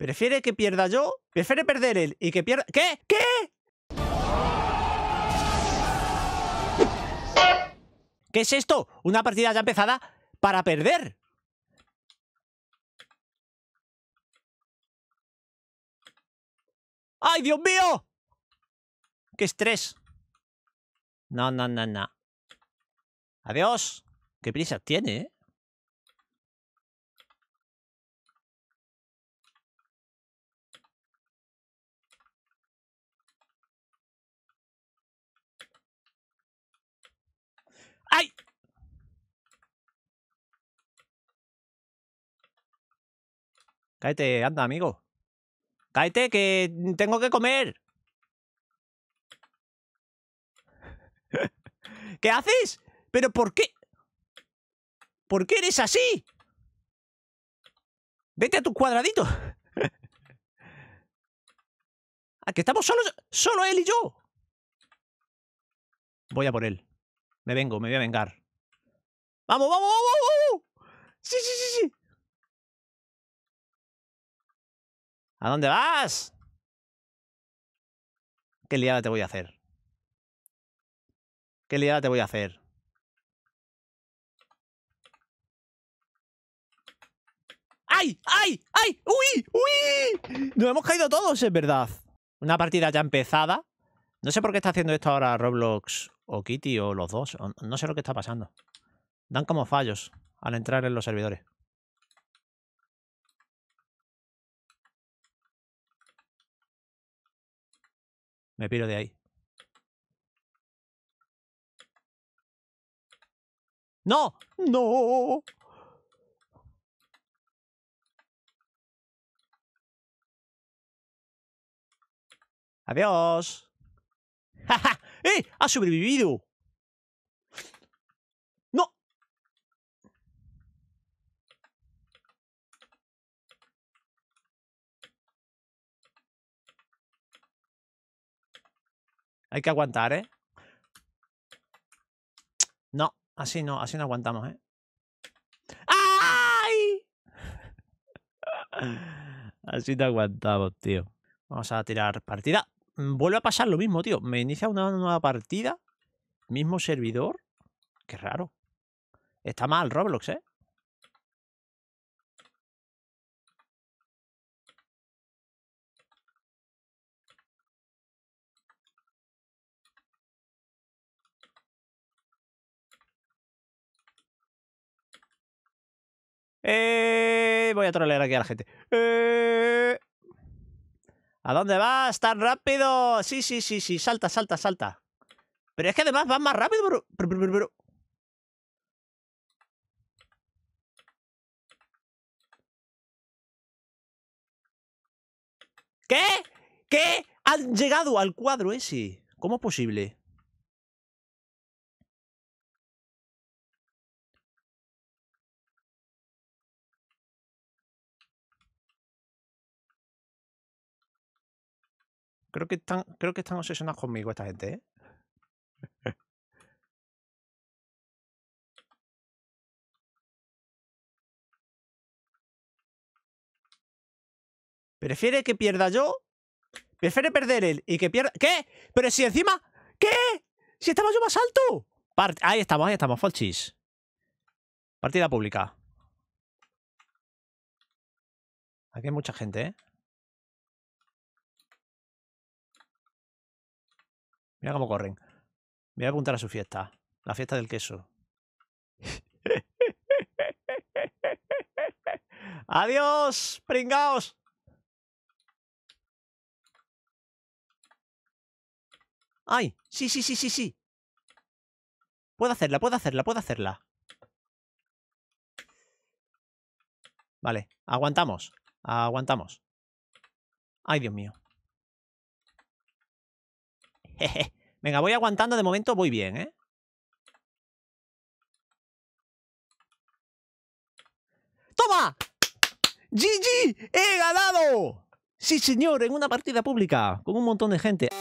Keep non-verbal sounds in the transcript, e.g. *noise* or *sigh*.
Prefiere que pierda yo, prefiere perder él y que pierda... ¿Qué? ¿Qué? ¿Qué es esto? Una partida ya empezada para perder. ¡Ay, Dios mío! ¡Qué estrés! No, no, no, no. Adiós. Qué prisa tiene, ¿eh? Cáete, anda, amigo. Cáete, que tengo que comer. ¿Qué haces? ¿Pero por qué? ¿Por qué eres así? Vete a tu cuadradito. Aquí *laughs* ah, estamos Solo él y yo. Voy a por él. Me vengo, me voy a vengar. ¡Vamos, vamos, vamos, vamos! ¡Sí, sí, sí, sí! ¿A dónde vas? ¿Qué liada te voy a hacer? ¿Qué liada te voy a hacer? ¡Ay! ¡Ay! ¡Ay! ¡Uy! ¡Uy! Nos hemos caído todos, es verdad. Una partida ya empezada. No sé por qué está haciendo esto ahora Roblox o Kitty o los dos. No sé lo que está pasando. Dan como fallos al entrar en los servidores. Me piro de ahí. ¡No! ¡No! ¡Adiós! ¡Ja, ja! eh ¡Ha sobrevivido! Hay que aguantar, ¿eh? No, así no, así no aguantamos, ¿eh? ¡Ay! *laughs* Así no aguantamos, tío. Vamos a tirar partida. Mm, vuelve a pasar lo mismo, tío. Me inicia una nueva partida. Mismo servidor. Qué raro. Está mal Roblox, ¿eh? Eh, voy a trolear aquí a la gente. Eh. ¿A dónde vas? ¡Tan rápido! Sí, sí, sí, sí. Salta, salta, salta. Pero es que además vas más rápido, pero... ¿Qué? ¿Qué? Han llegado al cuadro ese. ¿Cómo es posible? Creo que están, creo que están obsesionados conmigo esta gente, ¿eh? ¿Prefiere que pierda yo? ¿Prefiere perder él y que pierda...? ¿Qué? Pero si encima... ¿Qué? Si estaba yo más alto. ahí estamos, ahí estamos, falchis. Partida pública. Aquí hay mucha gente, ¿eh? Mira cómo corren. Me voy a apuntar a su fiesta. La fiesta del queso. *laughs* ¡Adiós! ¡Pringaos! ¡Ay! Sí, sí, sí, sí, sí. Puedo hacerla, puedo hacerla, puedo hacerla. Vale, aguantamos. Aguantamos. Ay, Dios mío. *laughs* Venga, voy aguantando. De momento voy bien, ¿eh? ¡Toma! ¡GG! ¡He ganado! Sí, señor, en una partida pública, con un montón de gente.